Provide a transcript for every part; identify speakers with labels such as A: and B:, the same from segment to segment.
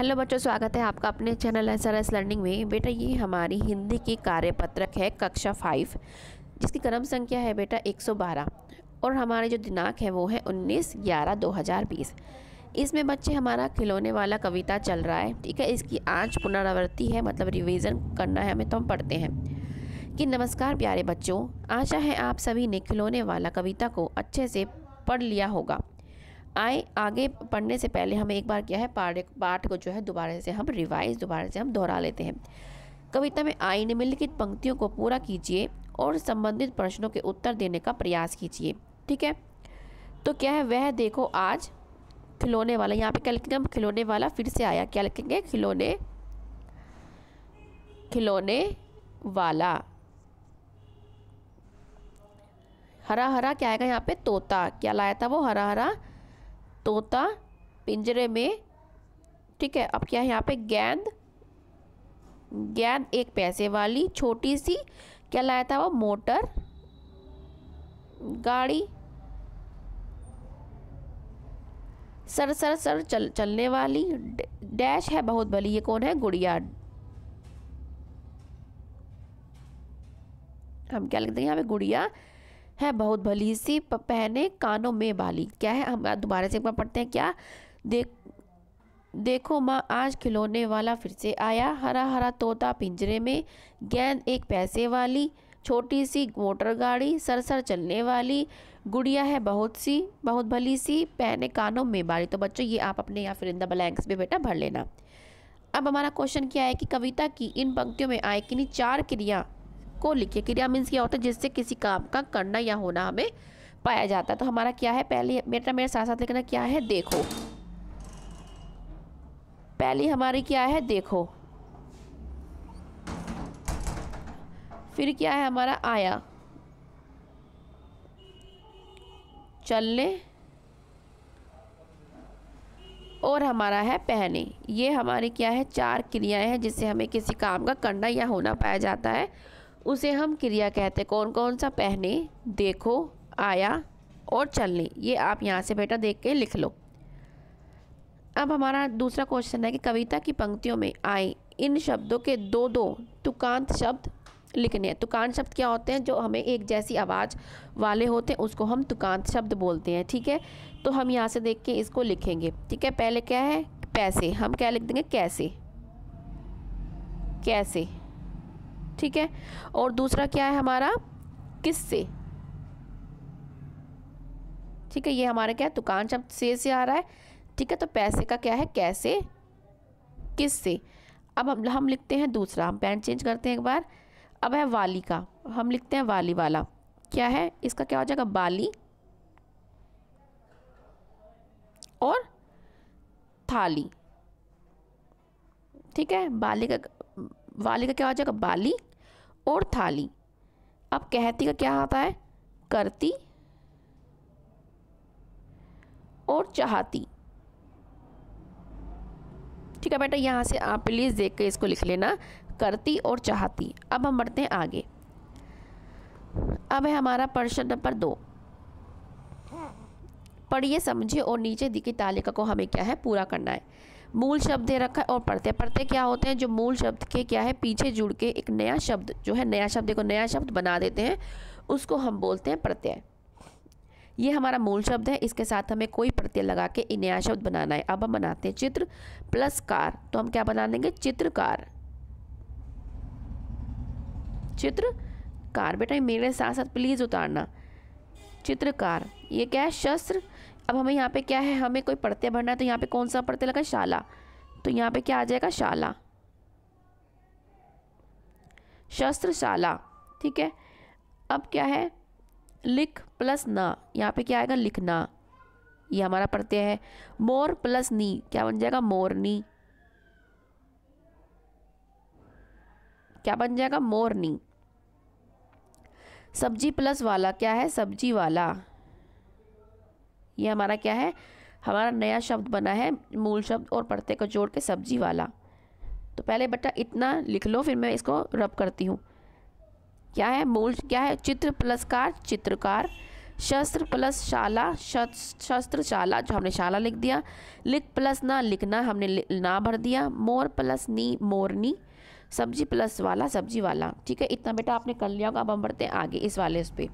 A: hello बच्चों स्वागत है आपका अपने channel S R S learning में बेटा ये हमारी हिंदी की कार्यपत्रक है कक्षा फाइव जिसकी क्रम संख्या है बेटा 112 और हमारे जो दिनांक है वो है 19 ग्यारह 2020 इसमें बच्चे हमारा खिलौने वाला कविता चल रहा है ठीक है इसकी आज पुनरावृत्ति है मतलब रिविज़न करना है हमें तो हम पढ़ते हैं कि नमस्कार प्यारे बच्चों आशा है आप सभी ने खिलौने वाला कविता को अच्छे से पढ़ लिया होगा आए आगे पढ़ने से पहले हम एक बार क्या है पाठ पाठ को जो है दोबारा से हम रिवाइज दोबारा से हम दोहरा लेते हैं कविता में आई निम्नलिखित पंक्तियों को पूरा कीजिए और संबंधित प्रश्नों के उत्तर देने का प्रयास कीजिए ठीक है तो क्या है वह देखो आज खिलौने वाला यहाँ पे क्या लिखेंगे हम खिलौने वाला फिर से आया क्या लिखेंगे खिलौने खिलौने वाला हरा हरा क्या आएगा यहाँ पे तोता क्या लाया था वो हरा हरा तोता पिंजरे में ठीक है अब क्या है यहाँ पे गेंद गेंद एक पैसे वाली छोटी सी क्या लाया था वो मोटर गाड़ी सर सर सर चल चलने वाली डैश है बहुत भली ये कौन है गुड़िया हम क्या लिखते हैं यहाँ पे गुड़िया है बहुत भली सी पहने कानों में बाली क्या है हम दोबारा से एक बार पढ़ते हैं क्या देख देखो माँ आज खिलौने वाला फिर से आया हरा हरा तोता पिंजरे में गेंद एक पैसे वाली छोटी सी मोटर गाड़ी सरसर चलने वाली गुड़िया है बहुत सी बहुत भली सी पहने कानों में बारी तो बच्चों ये आप अपने या फिर इन द ब्लैंक्स में बेटा भर लेना अब हमारा क्वेश्चन क्या है कि कविता की इन पंक्तियों में आए किन्हीं चार क्रिया को लिखिए क्रिया मीन्स क्या होता है जिससे किसी काम का करना या होना हमें पाया जाता है तो हमारा क्या है पहले बेटा मेरे साथ साथ लिखना क्या है देखो पहली हमारी क्या है देखो फिर क्या है हमारा आया चलने और हमारा है पहने ये हमारी क्या है चार क्रियाएं हैं जिससे हमें किसी काम का करना या होना पाया जाता है उसे हम क्रिया कहते हैं कौन कौन सा पहने देखो आया और चलने ये आप यहाँ से बेटा देख के लिख लो अब हमारा दूसरा क्वेश्चन है कि कविता की पंक्तियों में आए इन शब्दों के दो दो तुकांत शब्द लिखने हैं तुकांत शब्द क्या होते हैं जो हमें एक जैसी आवाज़ वाले होते हैं उसको हम तुकांत शब्द बोलते हैं ठीक है तो हम यहाँ से देख के इसको लिखेंगे ठीक है पहले क्या है पैसे हम क्या लिख देंगे कैसे कैसे ठीक है और दूसरा क्या है हमारा किससे ठीक है ये हमारा क्या है दुकान शब्द से से आ रहा है ठीक है तो पैसे का क्या है कैसे किससे अब हम हम लिखते हैं दूसरा हम पैन चेंज करते हैं एक बार अब है वाली का हम लिखते हैं वाली वाला क्या है इसका क्या हो जाएगा बाली और थाली ठीक है बाली का वाली का क्या हो जाएगा बाली और थाली अब कहती का क्या आता है करती और चाहती ठीक है बेटा यहाँ से आप प्लीज़ देख के इसको लिख लेना करती और चाहती अब हम बढ़ते हैं आगे अब है हमारा प्रश्न नंबर दो पढ़िए समझिए और नीचे दिखे तालिका को हमें क्या है पूरा करना है मूल शब्द दे रखा है और प्रत्यय प्रत्यय क्या होते हैं जो मूल शब्द के क्या है पीछे जुड़ के एक नया शब्द जो है नया शब्द देखो नया शब्द बना देते हैं उसको हम बोलते हैं प्रत्यय ये हमारा मूल शब्द है इसके साथ हमें कोई प्रत्यय लगा के नया शब्द बनाना है अब हम बनाते हैं चित्र प्लस कार तो हम क्या बना देंगे चित्रकार चित्र कार बेटा मेरे साथ साथ प्लीज़ उतारना चित्रकार ये क्या है शस्त्र अब हमें यहाँ पे क्या है हमें कोई पढ़ते भरना है तो यहाँ पे कौन सा पढ़ते लगा शाला तो यहाँ पे क्या आ जाएगा शाला शस्त्रशाला ठीक है अब क्या है लिख प्लस ना यहाँ पे क्या आएगा लिखना ये हमारा पढ़ते है मोर प्लस नी क्या बन जाएगा मोरनी क्या बन जाएगा मोरनी सब्जी प्लस वाला क्या है सब्जी वाला ये हमारा क्या है हमारा नया शब्द बना है मूल शब्द और पढ़ते को जोड़ के सब्जी वाला तो पहले बेटा इतना लिख लो फिर मैं इसको रब करती हूँ क्या है मूल क्या है चित्र प्लस कार चित्रकार शस्त्र प्लस शाला शस्त्र शाला जो हमने शाला लिख दिया लिख प्लस ना लिखना हमने ना भर दिया मोर प्लस नी मोरनी सब्जी प्लस वाला सब्जी वाला ठीक है इतना बेटा आपने कर लिया होगा अब हम बढ़ते हैं आगे इस वाले इस पर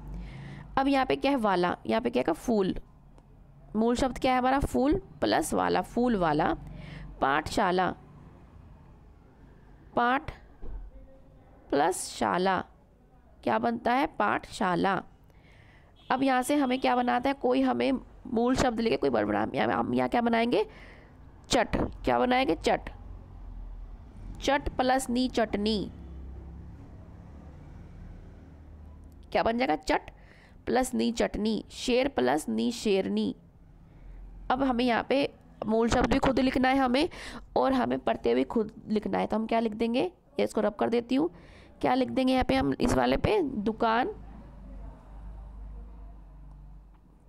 A: अब यहाँ पे क्या है वाला यहाँ पे क्या है फूल मूल शब्द क्या है हमारा फूल प्लस वाला फूल वाला पाठशाला पाठ प्लस शाला क्या बनता है पाठशाला अब यहाँ से हमें क्या बनाता है कोई हमें मूल शब्द लेके कोई बड़ा हम यहाँ क्या बनाएंगे चट क्या बनाएंगे चट चट प्लस नी चटनी क्या बन जाएगा चट प्लस नी चटनी शेर प्लस नी शेरनी अब हमें यहाँ पे मूल शब्द भी खुद लिखना है हमें और हमें पढ़ते हुए खुद लिखना है तो हम क्या लिख देंगे ये इसको रब कर देती हूँ क्या लिख देंगे यहाँ पे हम इस वाले पे दुकान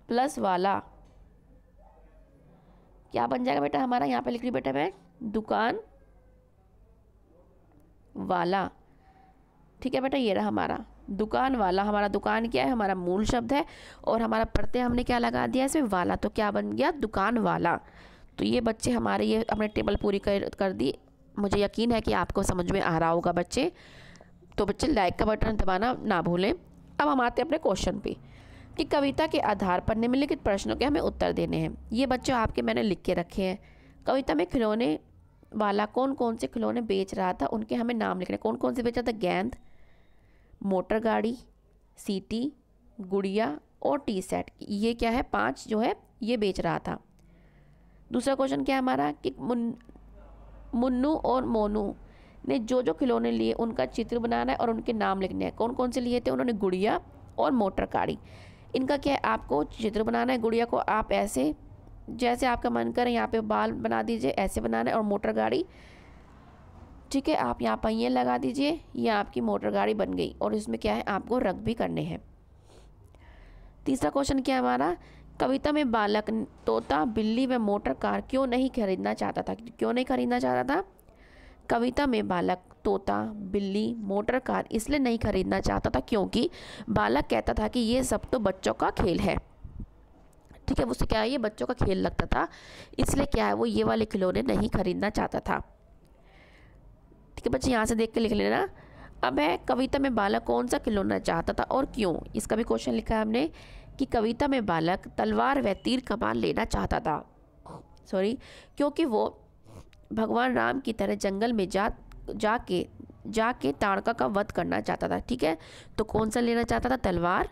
A: प्लस वाला क्या बन जाएगा बेटा हमारा यहाँ पे लिख रही बेटा मैं दुकान वाला ठीक है बेटा ये रहा हमारा दुकान वाला हमारा दुकान क्या है हमारा मूल शब्द है और हमारा प्रत्यय हमने क्या लगा दिया इसमें वाला तो क्या बन गया दुकान वाला तो ये बच्चे हमारे ये अपने टेबल पूरी कर कर दी मुझे यकीन है कि आपको समझ में आ रहा होगा बच्चे तो बच्चे लाइक का बटन दबाना ना भूलें अब हम आते हैं अपने क्वेश्चन पे कि कविता के आधार पर निम्नलिखित प्रश्नों के हमें उत्तर देने हैं ये बच्चों आपके मैंने लिख के रखे हैं कविता में खिलौने वाला कौन कौन से खिलौने बेच रहा था उनके हमें नाम लिखने कौन कौन से बेच रहा था गेंद मोटर गाड़ी सीटी गुड़िया और टी सेट ये क्या है पांच जो है ये बेच रहा था दूसरा क्वेश्चन क्या है हमारा कि मुन, मुन्नू और मोनू ने जो जो खिलौने लिए उनका चित्र बनाना है और उनके नाम लिखने हैं कौन कौन से लिए थे उन्होंने गुड़िया और मोटर गाड़ी इनका क्या है आपको चित्र बनाना है गुड़िया को आप ऐसे जैसे आपका मन करें यहाँ पे बाल बना दीजिए ऐसे बनाना है और मोटर गाड़ी ठीक है आप यहाँ पर ये लगा दीजिए ये आपकी मोटर गाड़ी बन गई और इसमें क्या है आपको रग भी करने हैं तीसरा क्वेश्चन क्या है हमारा कविता में बालक तोता बिल्ली व मोटर कार क्यों नहीं खरीदना चाहता था क्यों नहीं खरीदना चाहता था कविता में बालक तोता बिल्ली मोटर कार इसलिए नहीं खरीदना चाहता था क्योंकि बालक कहता था कि ये सब तो बच्चों का खेल है ठीक है उससे क्या है ये बच्चों का खेल लगता था इसलिए क्या है वो ये वाले खिलौने नहीं खरीदना चाहता था ठीक है बच्चे यहाँ से देख के लिख लेना अब है कविता में बालक कौन सा खिलौना चाहता था और क्यों इसका भी क्वेश्चन लिखा है हमने कि कविता में बालक तलवार व तीर कमान लेना चाहता था सॉरी क्योंकि वो भगवान राम की तरह जंगल में जा जाके जाके ताड़का का वध करना चाहता था ठीक है तो कौन सा लेना चाहता था तलवार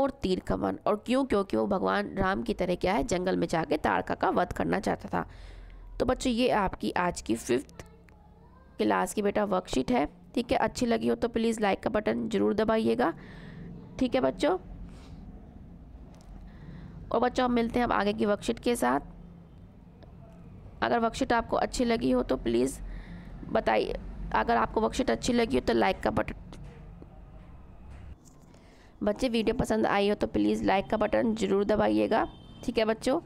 A: और तीर कमान और क्यों क्योंकि वो भगवान राम की तरह क्या है जंगल में जाके ताड़का का वध करना चाहता था तो बच्चों ये आपकी आज की फिफ्थ क्लास की बेटा वर्कशीट है ठीक है अच्छी लगी हो तो प्लीज़ लाइक का बटन ज़रूर दबाइएगा ठीक है बच्चों और बच्चों हम मिलते हैं अब आगे की वर्कशीट के साथ अगर वर्कशीट आपको अच्छी लगी हो तो प्लीज़ बताइए अगर आपको वर्कशीट अच्छी लगी हो तो लाइक का बटन बच्चे वीडियो पसंद आई हो तो प्लीज़ लाइक का बटन ज़रूर दबाइएगा ठीक है बच्चों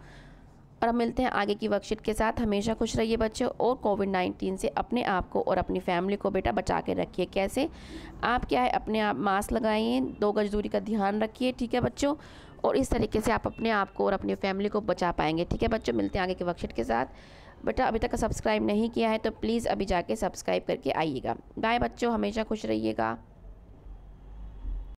A: और हम मिलते हैं आगे की वर्कशीट के साथ हमेशा खुश रहिए बच्चे और कोविड नाइन्टीन से अपने आप को और अपनी फैमिली को बेटा बचा के रखिए कैसे आप क्या है अपने आप मास्क लगाइए दो गज दूरी का ध्यान रखिए ठीक है बच्चों और इस तरीके से आप अपने आप को और अपनी फैमिली को बचा पाएंगे ठीक है बच्चों मिलते हैं आगे की वर्कशीट के साथ बेटा अभी तक सब्सक्राइब नहीं किया है तो प्लीज़ अभी जाके सब्सक्राइब करके आइएगा बाय बच्चों हमेशा खुश रहिएगा